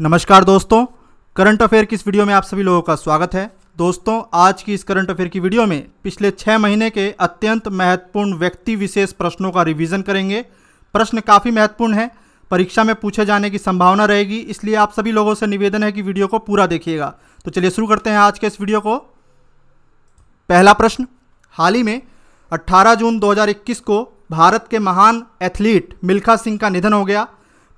नमस्कार दोस्तों current affair की इस वीडियो में आप सभी लोगों का स्वागत है दोस्तों आज की इस करंट अफेयर की वीडियो में पिछले छः महीने के अत्यंत महत्वपूर्ण व्यक्ति विशेष प्रश्नों का रिवीजन करेंगे प्रश्न काफ़ी महत्वपूर्ण है परीक्षा में पूछे जाने की संभावना रहेगी इसलिए आप सभी लोगों से निवेदन है कि वीडियो को पूरा देखिएगा तो चलिए शुरू करते हैं आज के इस वीडियो को पहला प्रश्न हाल ही में अट्ठारह जून दो को भारत के महान एथलीट मिल्खा सिंह का निधन हो गया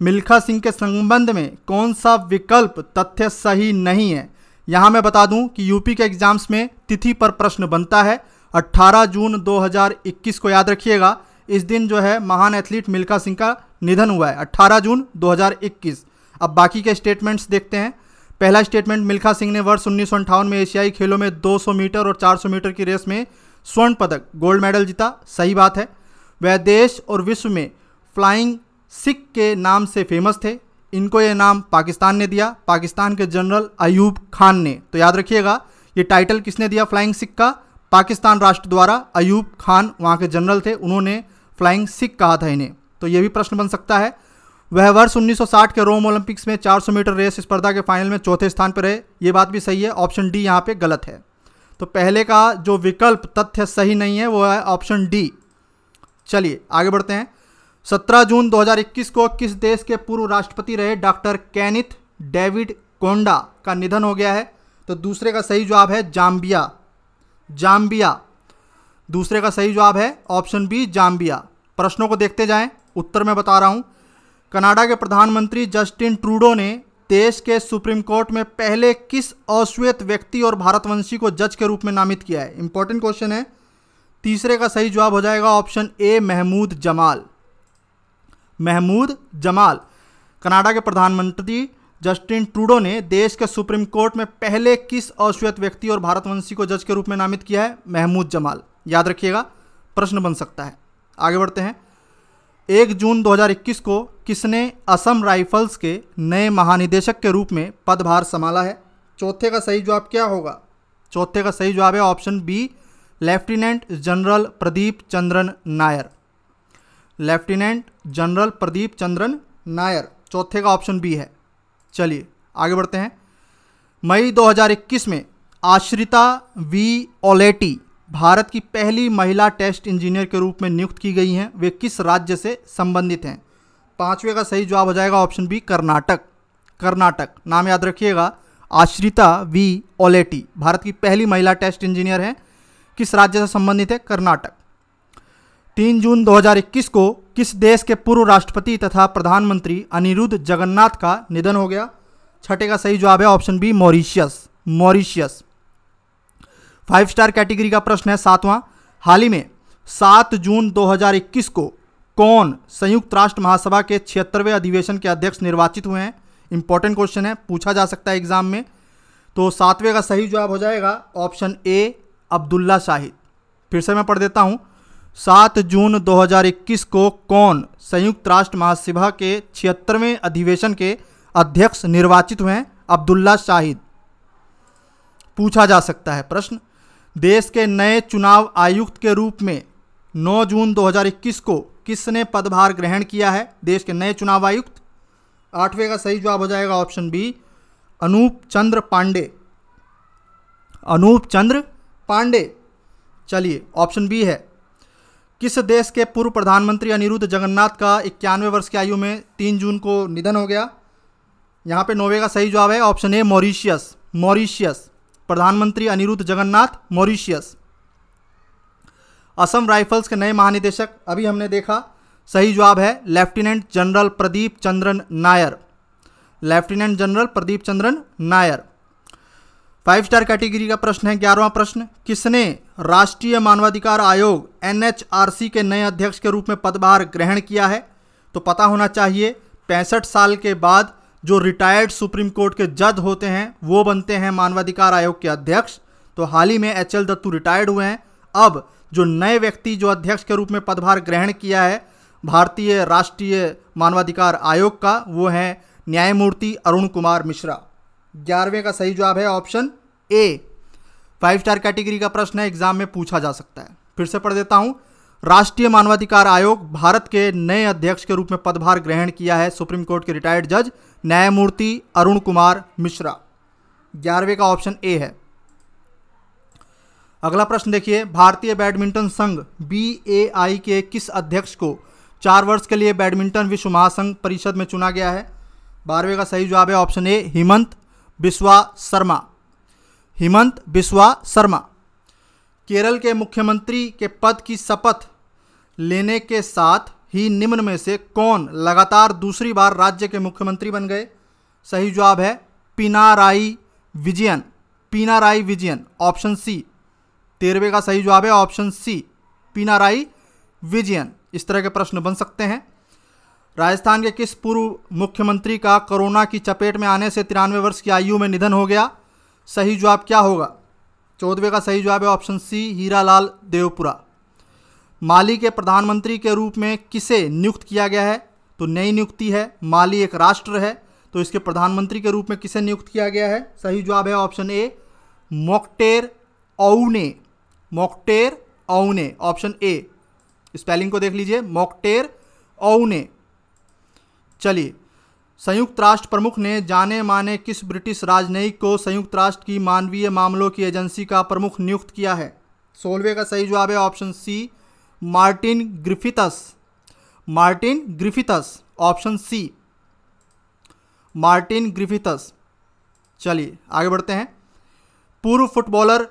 मिल्खा सिंह के संबंध में कौन सा विकल्प तथ्य सही नहीं है यहाँ मैं बता दूं कि यूपी के एग्जाम्स में तिथि पर प्रश्न बनता है 18 जून 2021 को याद रखिएगा इस दिन जो है महान एथलीट मिल्खा सिंह का निधन हुआ है 18 जून 2021 अब बाकी के स्टेटमेंट्स देखते हैं पहला स्टेटमेंट मिल्खा सिंह ने वर्ष उन्नीस में एशियाई खेलों में 200 मीटर और 400 मीटर की रेस में स्वर्ण पदक गोल्ड मेडल जीता सही बात है वह देश और विश्व में फ्लाइंग सिख के नाम से फेमस थे इनको ये नाम पाकिस्तान ने दिया पाकिस्तान के जनरल अयूब खान ने तो याद रखिएगा ये टाइटल किसने दिया फ्लाइंग सिख का पाकिस्तान राष्ट्र द्वारा अयूब खान वहाँ के जनरल थे उन्होंने फ्लाइंग सिख कहा था इन्हें तो ये भी प्रश्न बन सकता है वह वर्ष 1960 के रोम ओलंपिक्स में 400 मीटर रेस स्पर्धा के फाइनल में चौथे स्थान पर रहे ये बात भी सही है ऑप्शन डी यहाँ पे गलत है तो पहले का जो विकल्प तथ्य सही नहीं है वो है ऑप्शन डी चलिए आगे बढ़ते हैं 17 जून 2021 को किस देश के पूर्व राष्ट्रपति रहे डॉक्टर कैनिथ डेविड कोंडा का निधन हो गया है तो दूसरे का सही जवाब है जाम्बिया जाम्बिया दूसरे का सही जवाब है ऑप्शन बी जाम्बिया प्रश्नों को देखते जाएं उत्तर में बता रहा हूं कनाडा के प्रधानमंत्री जस्टिन ट्रूडो ने देश के सुप्रीम कोर्ट में पहले किस अश्वेत व्यक्ति और भारतवंशी को जज के रूप में नामित किया है इंपॉर्टेंट क्वेश्चन है तीसरे का सही जवाब हो जाएगा option A Mahmud Jamal Mahmud Jamal Canada के प्रधानमंत्री जस्टिन ट्रूडो ने देश के सुप्रीम कोर्ट में पहले किस अश्वेत व्यक्ति और भारतवंशी को जज के रूप में नामित किया है महमूद जमाल याद रखिएगा प्रश्न बन सकता है आगे बढ़ते हैं एक जून 2021 को किसने असम राइफल्स के नए महानिदेशक के रूप में पदभार संभाला है चौथे का सही जवाब क्या होगा चौथे का सही जवाब है option B lieutenant general Pradeep Chandran Nair lieutenant general Pradeep Chandran Nair चौथे का ऑप्शन बी है चलिए आगे बढ़ते हैं मई 2021 में आश्रिता वी ओलेटी भारत की पहली महिला टेस्ट इंजीनियर के रूप में नियुक्त की गई हैं वे किस राज्य से संबंधित हैं पांचवे का सही जवाब हो जाएगा ऑप्शन बी कर्नाटक कर्नाटक नाम याद रखिएगा आश्रिता वी ओलेटी भारत की पहली महिला टेस्ट इंजीनियर हैं किस राज्य से संबंधित है कर्नाटक तीन जून 2021 को किस देश के पूर्व राष्ट्रपति तथा प्रधानमंत्री अनिरुद्ध जगन्नाथ का निधन हो गया छठे का सही जवाब है option B Mauritius Mauritius five star category का प्रश्न है सातवां हाल ही में सात जून 2021 को कौन संयुक्त राष्ट्र महासभा के छिहत्तरवें अधिवेशन के अध्यक्ष निर्वाचित हुए हैं इंपॉर्टेंट क्वेश्चन है पूछा जा सकता है एग्जाम में तो सातवें का सही जवाब हो जाएगा ऑप्शन ए अब्दुल्ला शाहिद फिर से मैं पढ़ देता हूँ सात जून 2021 को कौन संयुक्त राष्ट्र महासभा के छिहत्तरवें अधिवेशन के अध्यक्ष निर्वाचित हुए अब्दुल्ला शाहिद पूछा जा सकता है प्रश्न देश के नए चुनाव आयुक्त के रूप में 9 जून 2021 को किसने पदभार ग्रहण किया है देश के नए चुनाव आयुक्त आठवें का सही जवाब हो जाएगा ऑप्शन बी अनूप चंद्र पांडे अनूप चंद्र पांडे चलिए ऑप्शन बी है किस देश के पूर्व प्रधानमंत्री अनिरुद्ध जगन्नाथ का इक्यानवे वर्ष की आयु में तीन जून को निधन हो गया यहाँ पे नोवे का सही जवाब है ऑप्शन ए मॉरिशियस मॉरिशियस प्रधानमंत्री अनिरुद्ध जगन्नाथ मॉरिशियस असम राइफल्स के नए महानिदेशक अभी हमने देखा सही जवाब है lieutenant general Pradeep Chandran Nair lieutenant general Pradeep Chandran Nair five star category का प्रश्न है ग्यारहवा प्रश्न किसने राष्ट्रीय मानवाधिकार आयोग एन के नए अध्यक्ष के रूप में पदभार ग्रहण किया है तो पता होना चाहिए पैंसठ साल के बाद जो रिटायर्ड सुप्रीम कोर्ट के जज होते हैं वो बनते हैं मानवाधिकार आयोग के अध्यक्ष तो हाल ही में एच एल दत्तू रिटायर्ड हुए हैं अब जो नए व्यक्ति जो अध्यक्ष के रूप में पदभार ग्रहण किया है भारतीय राष्ट्रीय मानवाधिकार आयोग का वो हैं न्यायमूर्ति अरुण कुमार मिश्रा ग्यारहवें का सही जवाब है option A five star category का प्रश्न है एग्जाम में पूछा जा सकता है फिर से पढ़ देता हूं राष्ट्रीय मानवाधिकार आयोग भारत के नए अध्यक्ष के रूप में पदभार ग्रहण किया है सुप्रीम कोर्ट के रिटायर्ड जज न्यायमूर्ति अरुण कुमार मिश्रा ग्यारहवें का ऑप्शन ए है अगला प्रश्न देखिए भारतीय बैडमिंटन संघ बी ए आई के किस अध्यक्ष को चार वर्ष के लिए बैडमिंटन विश्व महासंघ परिषद में चुना गया है बारहवें का सही जवाब है ऑप्शन ए हिमंत बिस्वा शर्मा हिमंत बिस्वा शर्मा केरल के मुख्यमंत्री के पद की शपथ लेने के साथ ही निम्न में से कौन लगातार दूसरी बार राज्य के मुख्यमंत्री बन गए सही जवाब है पिनाराई विजयन पिनाराई विजयन ऑप्शन सी तेरहवें का सही जवाब है ऑप्शन सी पिनाराई विजयन इस तरह के प्रश्न बन सकते हैं राजस्थान के किस पूर्व मुख्यमंत्री का कोरोना की चपेट में आने से तिरानवे वर्ष की आयु में निधन हो गया सही जवाब क्या होगा चौदहवें का सही जवाब है option C Hiralal Devpura Mali के प्रधानमंत्री के रूप में किसे नियुक्त किया गया है तो नई नियुक्ति है माली एक राष्ट्र है तो इसके प्रधानमंत्री के रूप में किसे नियुक्त किया गया है सही जवाब है ऑप्शन ए मोकटेर औने मोकटेर औने ऑप्शन ए स्पेलिंग को देख लीजिए मोकटेर औने चलिए संयुक्त राष्ट्र प्रमुख ने जाने माने किस ब्रिटिश राजनयिक को संयुक्त राष्ट्र की मानवीय मामलों की एजेंसी का प्रमुख नियुक्त किया है सोलवे का सही जवाब है option C Martin Griffiths Martin Griffiths option C Martin Griffiths चलिए आगे बढ़ते हैं पूर्व फुटबॉलर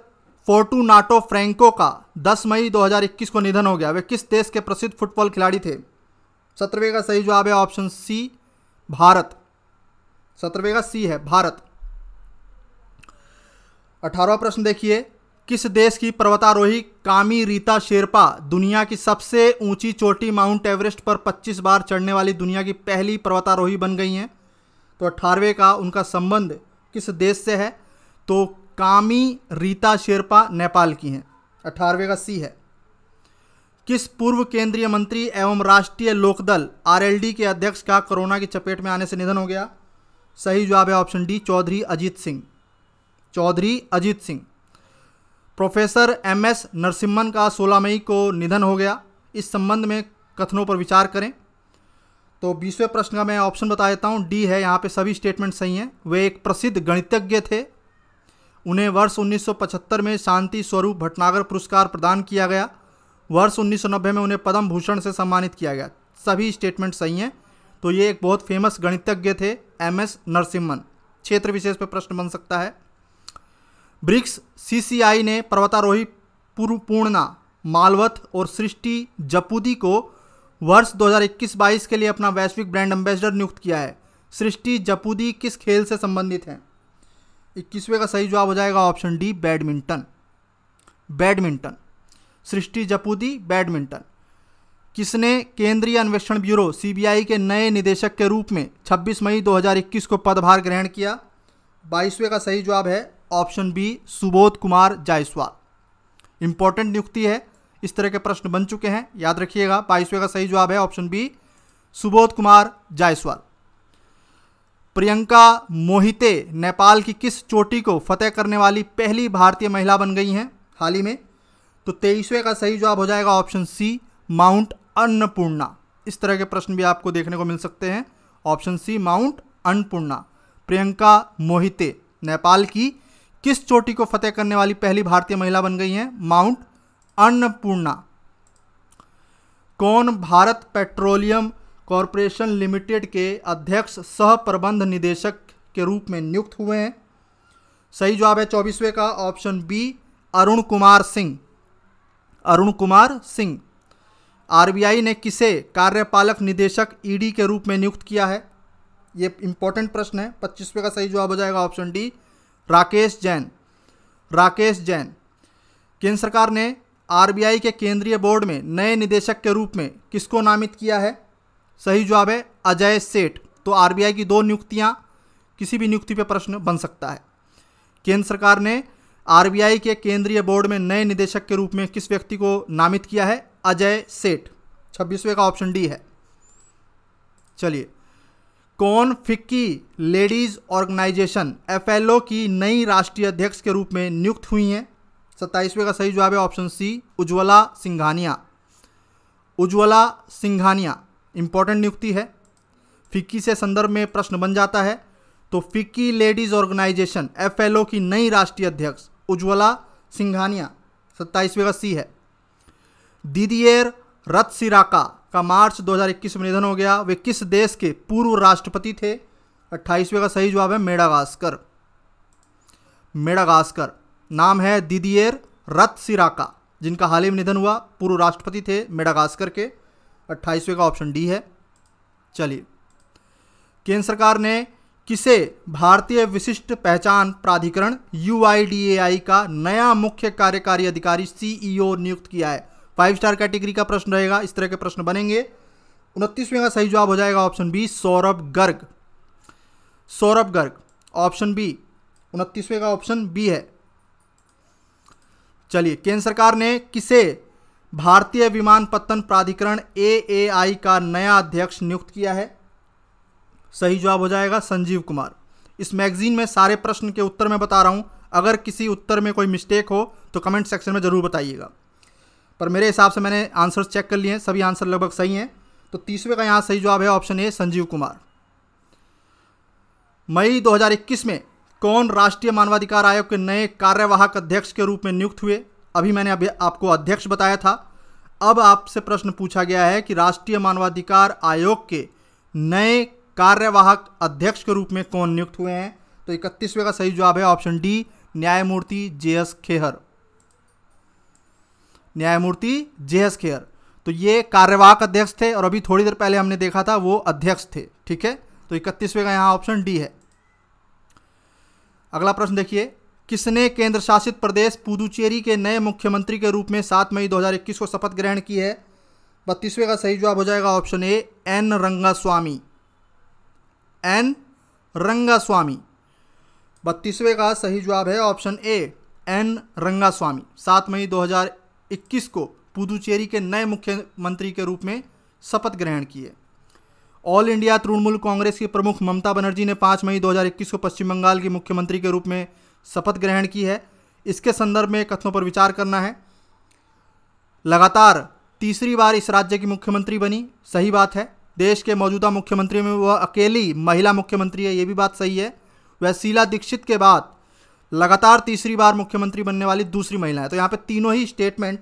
फोर्टूनाटो फ्रेंको का 10 मई 2021 को निधन हो गया वे किस देश के प्रसिद्ध फुटबॉल खिलाड़ी थे सत्रहवें का सही जवाब है ऑप्शन सी भारत सत्रहवें का सी है भारत अठारहवा प्रश्न देखिए किस देश की पर्वतारोही कामी रीता शेरपा दुनिया की सबसे ऊंची चोटी माउंट एवरेस्ट पर 25 बार चढ़ने वाली दुनिया की पहली पर्वतारोही बन गई हैं तो अट्ठारहवें का उनका संबंध किस देश से है तो कामी रीता शेरपा नेपाल की हैं अठारहवें का सी है किस पूर्व केंद्रीय मंत्री एवं राष्ट्रीय लोकदल आरएलडी के अध्यक्ष का कोरोना की चपेट में आने से निधन हो गया सही जवाब है option D Chaudhary Ajit Singh Chaudhary Ajit Singh professor M S Narasimhan का 16 मई को निधन हो गया इस संबंध में कथनों पर विचार करें तो बीसवें प्रश्न का मैं ऑप्शन बता देता हूँ डी है यहाँ पे सभी स्टेटमेंट सही हैं वे एक प्रसिद्ध गणितज्ञ थे उन्हें वर्ष 1975 में शांति स्वरूप भटनागर पुरस्कार प्रदान किया गया वर्ष उन्नीस में उन्हें पद्म भूषण से सम्मानित किया गया सभी स्टेटमेंट सही हैं तो ये एक बहुत फेमस गणितज्ञ थे एम एस नरसिम्हन क्षेत्र विशेष पर प्रश्न बन सकता है ब्रिक्स सीसीआई ने पर्वतारोही पूर्णा मालवथ और सृष्टि जपूदी को वर्ष 2021-22 के लिए अपना वैश्विक ब्रांड एम्बेसडर नियुक्त किया है सृष्टि जपूदी किस खेल से संबंधित हैं इक्कीसवें का सही जवाब हो जाएगा option D badminton badminton Srishti Jupudi badminton किसने केंद्रीय अन्वेषण ब्यूरो सीबीआई के नए निदेशक के रूप में 26 मई 2021 को पदभार ग्रहण किया बाईसवें का सही जवाब है option B Subodh Kumar Jaiswal important नियुक्ति है इस तरह के प्रश्न बन चुके हैं याद रखिएगा बाईसवें का सही जवाब है ऑप्शन बी सुबोध कुमार जायसवाल प्रियंका मोहिते नेपाल की किस चोटी को फतेह करने वाली पहली भारतीय महिला बन गई हैं हाल ही में तो तेईसवें का सही जवाब हो जाएगा ऑप्शन सी माउंट अन्नपूर्णा इस तरह के प्रश्न भी आपको देखने को मिल सकते हैं option C Mount Annapurna Priyanka Mohite Nepal की किस चोटी को फतेह करने वाली पहली भारतीय महिला बन गई हैं माउंट अन्नपूर्णा कौन भारत पेट्रोलियम कॉरपोरेशन लिमिटेड के अध्यक्ष सह प्रबंध निदेशक के रूप में नियुक्त हुए हैं सही जवाब है चौबीसवें का option B Arun Kumar Singh Arun Kumar Singh RBI ने किसे कार्यपालक निदेशक ईडी के रूप में नियुक्त किया है ये इंपॉर्टेंट प्रश्न है पच्चीसवें का सही जवाब हो जाएगा ऑप्शन डी राकेश जैन राकेश जैन केंद्र सरकार ने आरबीआई के केंद्रीय बोर्ड में नए निदेशक के रूप में किसको नामित किया है सही जवाब है अजय सेठ तो आरबीआई की दो नियुक्तियां किसी भी नियुक्ति पर प्रश्न बन सकता है केंद्र सरकार ने आरबीआई के केंद्रीय बोर्ड में नए निदेशक के रूप में किस व्यक्ति को नामित किया है अजय सेठ छब्बीसवें का ऑप्शन डी है चलिए कौन फिक्की लेडीज ऑर्गेनाइजेशन एफ की नई राष्ट्रीय अध्यक्ष के रूप में नियुक्त हुई हैं सत्ताईसवें का सही जवाब है option C Ujjwala Singhania Ujjwala Singhania important नियुक्ति है फिक्की से संदर्भ में प्रश्न बन जाता है तो फिक्की लेडीज ऑर्गेनाइजेशन एफ की नई राष्ट्रीय अध्यक्ष उज्ज्वला सिंघानिया सत्ताईसवें का सी है दीदिएर रथ सिराका का मार्च 2021 में निधन हो गया वे किस देश के पूर्व राष्ट्रपति थे अट्ठाईसवें का सही जवाब है मेडागास्कर मेडागास्कर नाम है दिदियर रथ सिराका जिनका हाल ही में निधन हुआ पूर्व राष्ट्रपति थे मेडागास्कर के अट्ठाईसवें का ऑप्शन डी है चलिए केंद्र सरकार ने किसे भारतीय विशिष्ट पहचान प्राधिकरण यू का नया मुख्य कार्यकारी अधिकारी सीईओ e नियुक्त किया है फाइव स्टार कैटेगरी का प्रश्न रहेगा इस तरह के प्रश्न बनेंगे उनतीसवें का सही जवाब हो जाएगा option B Saurabh Garg Saurabh Garg option B उनतीसवें का ऑप्शन बी है चलिए केंद्र सरकार ने किसे भारतीय विमान पत्तन प्राधिकरण ए का नया अध्यक्ष नियुक्त किया है सही जवाब हो जाएगा संजीव कुमार इस मैगजीन में सारे प्रश्न के उत्तर में बता रहा हूँ अगर किसी उत्तर में कोई मिस्टेक हो तो कमेंट सेक्शन में ज़रूर बताइएगा पर मेरे हिसाब से मैंने आंसर चेक कर लिए हैं सभी आंसर लगभग सही हैं तो तीसरे का यहाँ सही जवाब है ऑप्शन ए संजीव कुमार मई 2021 में कौन राष्ट्रीय मानवाधिकार आयोग के नए कार्यवाहक अध्यक्ष के रूप में नियुक्त हुए अभी मैंने अभी आपको अध्यक्ष बताया था अब आपसे प्रश्न पूछा गया है कि राष्ट्रीय मानवाधिकार आयोग के नए कार्यवाहक अध्यक्ष के रूप में कौन नियुक्त हुए हैं तो इकतीसवें का सही जवाब है ऑप्शन डी न्यायमूर्ति जे एस खेहर न्यायमूर्ति जे एस खेहर तो ये कार्यवाहक अध्यक्ष थे और अभी थोड़ी देर पहले हमने देखा था वो अध्यक्ष थे ठीक है तो इकतीसवें का यहां ऑप्शन डी है अगला प्रश्न देखिए किसने केंद्र शासित प्रदेश पुदुचेरी के नए मुख्यमंत्री के रूप में सात मई 2021 को शपथ ग्रहण की है बत्तीसवें का सही जवाब हो जाएगा option A N Rangaswamy N Rangaswamy बत्तीसवें का सही जवाब है ऑप्शन ए एन रंगास्वामी सात मई 2021 को पुदुचेरी के नए मुख्यमंत्री के रूप में शपथ ग्रहण किए ऑल इंडिया तृणमूल कांग्रेस की प्रमुख ममता बनर्जी ने पाँच मई 2021 को पश्चिम बंगाल के मुख्यमंत्री के रूप में शपथ ग्रहण की है इसके संदर्भ में कथनों पर विचार करना है लगातार तीसरी बार इस राज्य की मुख्यमंत्री बनी सही बात है देश के मौजूदा मुख्यमंत्री में वह अकेली महिला मुख्यमंत्री है ये भी बात सही है वह शीला दीक्षित के बाद लगातार तीसरी बार मुख्यमंत्री बनने वाली दूसरी महिला है तो यहाँ पे तीनों ही स्टेटमेंट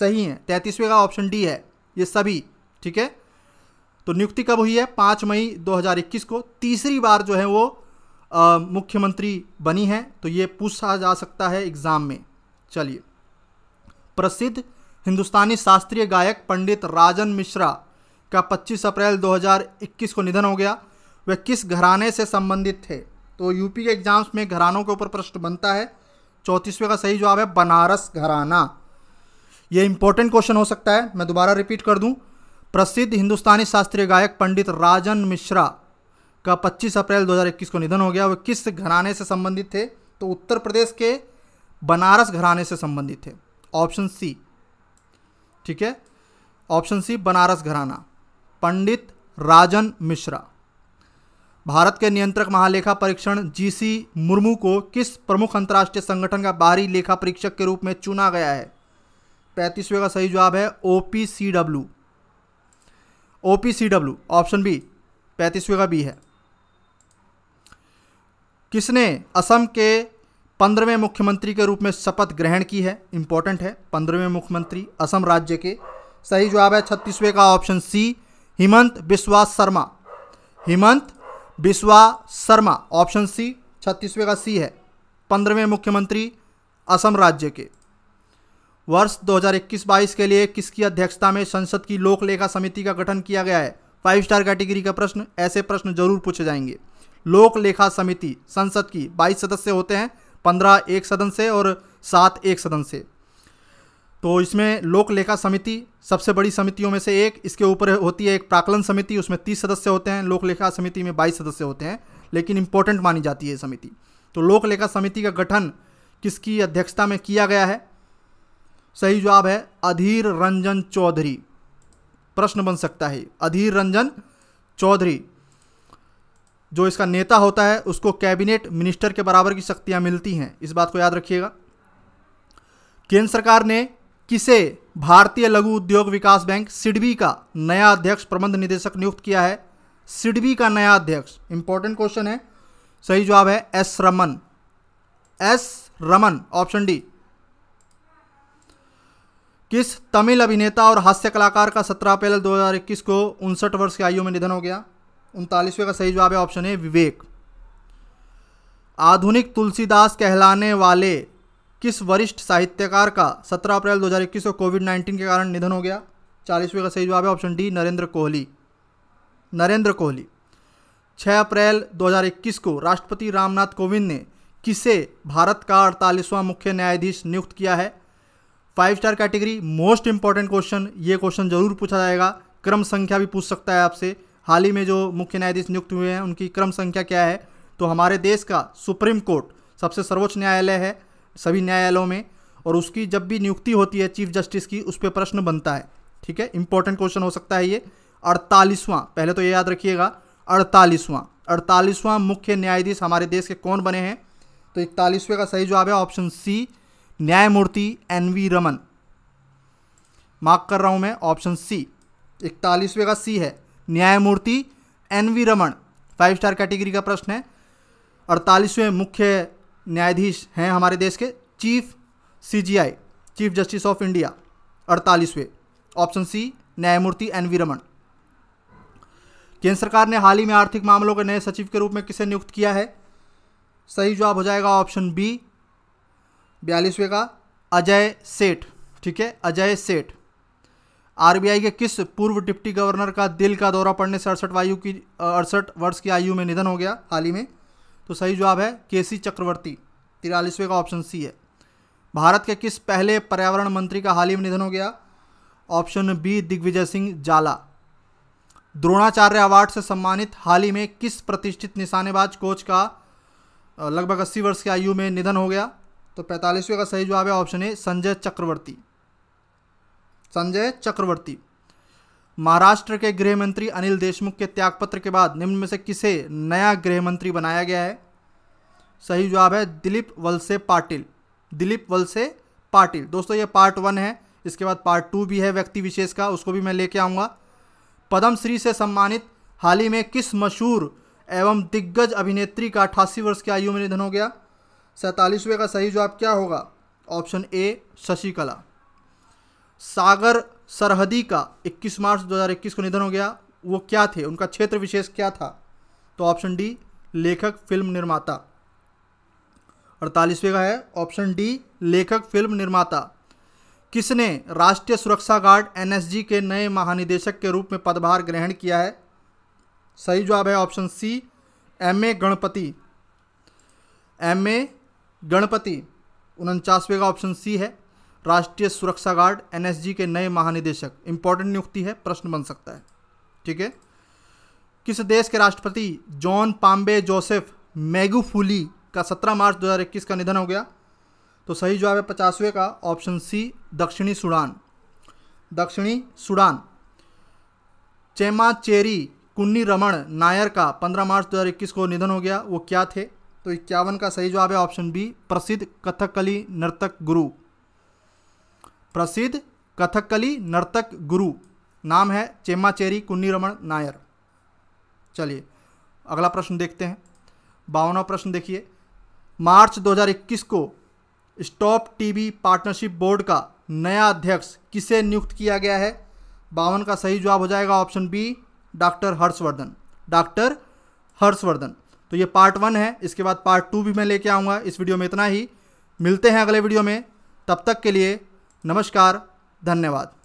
सही हैं तैंतीसवें का ऑप्शन डी है ये सभी ठीक है तो नियुक्ति कब हुई है पाँच मई 2021 को तीसरी बार जो है वो मुख्यमंत्री बनी है तो ये पूछा जा सकता है एग्ज़ाम में चलिए प्रसिद्ध हिंदुस्तानी शास्त्रीय गायक पंडित राजन मिश्रा का 25 अप्रैल 2021 को निधन हो गया वे किस घराने से संबंधित थे तो यूपी के एग्जाम्स में घरानों के ऊपर प्रश्न बनता है चौंतीसवें का सही जवाब है बनारस घराना ये इंपॉर्टेंट क्वेश्चन हो सकता है मैं दोबारा रिपीट कर दूं प्रसिद्ध हिंदुस्तानी शास्त्रीय गायक पंडित राजन मिश्रा का 25 अप्रैल 2021 को निधन हो गया वे किस घराने से संबंधित थे तो उत्तर प्रदेश के बनारस घराने से संबंधित थे ऑप्शन सी ठीक है ऑप्शन सी बनारस घराना पंडित राजन मिश्रा भारत के नियंत्रक महालेखा परीक्षण जीसी मुर्मू को किस प्रमुख अंतर्राष्ट्रीय संगठन का बाहरी लेखा परीक्षक के रूप में चुना गया है पैंतीसवें का सही जवाब है O P C W O P C W option B पैंतीसवें का बी है किसने असम के पंद्रहवें मुख्यमंत्री के रूप में शपथ ग्रहण की है इंपॉर्टेंट है पंद्रहवें मुख्यमंत्री असम राज्य के सही जवाब है छत्तीसवें का ऑप्शन सी हिमंत विश्वास शर्मा हिमंत विश्वास शर्मा ऑप्शन सी छत्तीसवें का सी है पंद्रहवें मुख्यमंत्री असम राज्य के वर्ष 2021-22 के लिए किसकी अध्यक्षता में संसद की लोक लेखा समिति का गठन किया गया है फाइव स्टार कैटेगरी का प्रश्न ऐसे प्रश्न जरूर पूछे जाएंगे लोक लेखा समिति संसद की 22 सदस्य होते हैं 15 एक सदन से और सात एक सदन से तो इसमें लोक लेखा समिति सबसे बड़ी समितियों में से एक इसके ऊपर होती है एक प्राकलन समिति उसमें तीस सदस्य होते हैं लोक लेखा समिति में बाईस सदस्य होते हैं लेकिन इंपॉर्टेंट मानी जाती है समिति तो लोक लेखा समिति का गठन किसकी अध्यक्षता में किया गया है सही जवाब है अधीर रंजन चौधरी प्रश्न बन सकता है अधीर रंजन चौधरी जो इसका नेता होता है उसको कैबिनेट मिनिस्टर के बराबर की शक्तियाँ मिलती हैं इस बात को याद रखिएगा केंद्र सरकार ने किसे भारतीय लघु उद्योग विकास बैंक सिडबी का नया अध्यक्ष प्रबंध निदेशक नियुक्त किया है सिडबी का नया अध्यक्ष इंपॉर्टेंट क्वेश्चन है सही जवाब है S Raman S Raman option D किस तमिल अभिनेता और हास्य कलाकार का 17 अप्रैल 2021 को उनसठ वर्ष की आयु में निधन हो गया उनतालीसवें का सही जवाब है ऑप्शन ए विवेक आधुनिक तुलसीदास कहलाने वाले किस वरिष्ठ साहित्यकार का 17 अप्रैल 2021 को कोविड 19 के कारण निधन हो गया चालीसवें का सही जवाब है ऑप्शन डी नरेंद्र कोहली नरेंद्र कोहली 6 अप्रैल 2021 को राष्ट्रपति रामनाथ कोविंद ने किसे भारत का अड़तालीसवां मुख्य न्यायाधीश नियुक्त किया है five star category most important question ये क्वेश्चन जरूर पूछा जाएगा क्रम संख्या भी पूछ सकता है आपसे हाल ही में जो मुख्य न्यायाधीश नियुक्त हुए हैं उनकी क्रम संख्या क्या है तो हमारे देश का सुप्रीम कोर्ट सबसे सर्वोच्च न्यायालय है सभी न्यायालयों में और उसकी जब भी नियुक्ति होती है चीफ जस्टिस की उस पर प्रश्न बनता है ठीक है इंपॉर्टेंट क्वेश्चन हो सकता है ये अड़तालीसवां पहले तो ये याद रखिएगा अड़तालीसवां अड़तालीसवां मुख्य न्यायाधीश हमारे देश के कौन बने हैं तो इकतालीसवें का सही जवाब है ऑप्शन सी न्यायमूर्ति एन वी रमन मार्क कर रहा हूं मैं ऑप्शन सी इकतालीसवें का सी है न्यायमूर्ति N V Raman five star category का प्रश्न है अड़तालीसवें मुख्य न्यायाधीश हैं हमारे देश के chief CJI chief justice of India अड़तालीसवें ऑप्शन सी न्यायमूर्ति एन वी रमन केंद्र सरकार ने हाल ही में आर्थिक मामलों के नए सचिव के रूप में किसे नियुक्त किया है सही जवाब हो जाएगा ऑप्शन बी बयालीसवें का अजय सेठ ठीक है अजय सेठ आरबीआई के किस पूर्व डिप्टी गवर्नर का दिल का दौरा पड़ने से अड़सठ वायु की अड़सठ वर्ष की आयु में निधन हो गया हाल ही में तो सही जवाब है के सी चक्रवर्ती तिरालीसवें का ऑप्शन सी है भारत के किस पहले पर्यावरण मंत्री का हाल ही में निधन हो गया ऑप्शन बी दिग्विजय सिंह जाला द्रोणाचार्य अवार्ड से सम्मानित हाल ही में किस प्रतिष्ठित निशानेबाज कोच का लगभग अस्सी वर्ष की आयु में निधन हो गया तो पैंतालीसवें का सही जवाब है ऑप्शन ए संजय चक्रवर्ती संजय चक्रवर्ती महाराष्ट्र के गृह मंत्री अनिल देशमुख के त्यागपत्र के बाद निम्न में से किसे नया गृह मंत्री बनाया गया है सही जवाब है दिलीप वलसे पाटिल दिलीप वलसे पाटिल दोस्तों ये पार्ट वन है इसके बाद पार्ट टू भी है व्यक्ति विशेष का उसको भी मैं लेके आऊँगा पद्मश्री से सम्मानित हाल ही में किस मशहूर एवं दिग्गज अभिनेत्री का अठासी वर्ष की आयु में निधन हो गया सैंतालीसवें का सही जवाब क्या होगा ऑप्शन ए शशिकला सागर सरहदी का 21 मार्च 2021 को निधन हो गया वो क्या थे उनका क्षेत्र विशेष क्या था तो ऑप्शन डी लेखक फिल्म निर्माता अड़तालीसवें का है ऑप्शन डी लेखक फिल्म निर्माता किसने राष्ट्रीय सुरक्षा गार्ड एन के नए महानिदेशक के रूप में पदभार ग्रहण किया है सही जवाब है option C M A Ganapathy M A Ganapathy उनचासवें का ऑप्शन सी है राष्ट्रीय सुरक्षा गार्ड एनएसजी के नए महानिदेशक इंपॉर्टेंट नियुक्ति है प्रश्न बन सकता है ठीक है किस देश के राष्ट्रपति जॉन पाम्बे जोसेफ मैगूफुली का 17 मार्च 2021 का निधन हो गया तो सही जवाब है पचासवें का ऑप्शन सी दक्षिणी सूडान दक्षिणी सूडान चेमा चेरी कुन्नी रमण नायर का 15 मार्च 2021 को निधन हो गया वो क्या थे तो इक्यावन का सही जवाब है ऑप्शन बी प्रसिद्ध कथकली नर्तक गुरु प्रसिद्ध कथकली नर्तक गुरु नाम है चेम्माचेरी रमन नायर चलिए अगला प्रश्न देखते हैं बावनवा प्रश्न देखिए मार्च 2021 को स्टॉप टीवी पार्टनरशिप बोर्ड का नया अध्यक्ष किसे नियुक्त किया गया है बावन का सही जवाब हो जाएगा option B doctor Harshvardhan doctor Harshvardhan तो ये पार्ट वन है इसके बाद पार्ट टू भी मैं लेके आऊँगा इस वीडियो में इतना ही मिलते हैं अगले वीडियो में तब तक के लिए नमस्कार धन्यवाद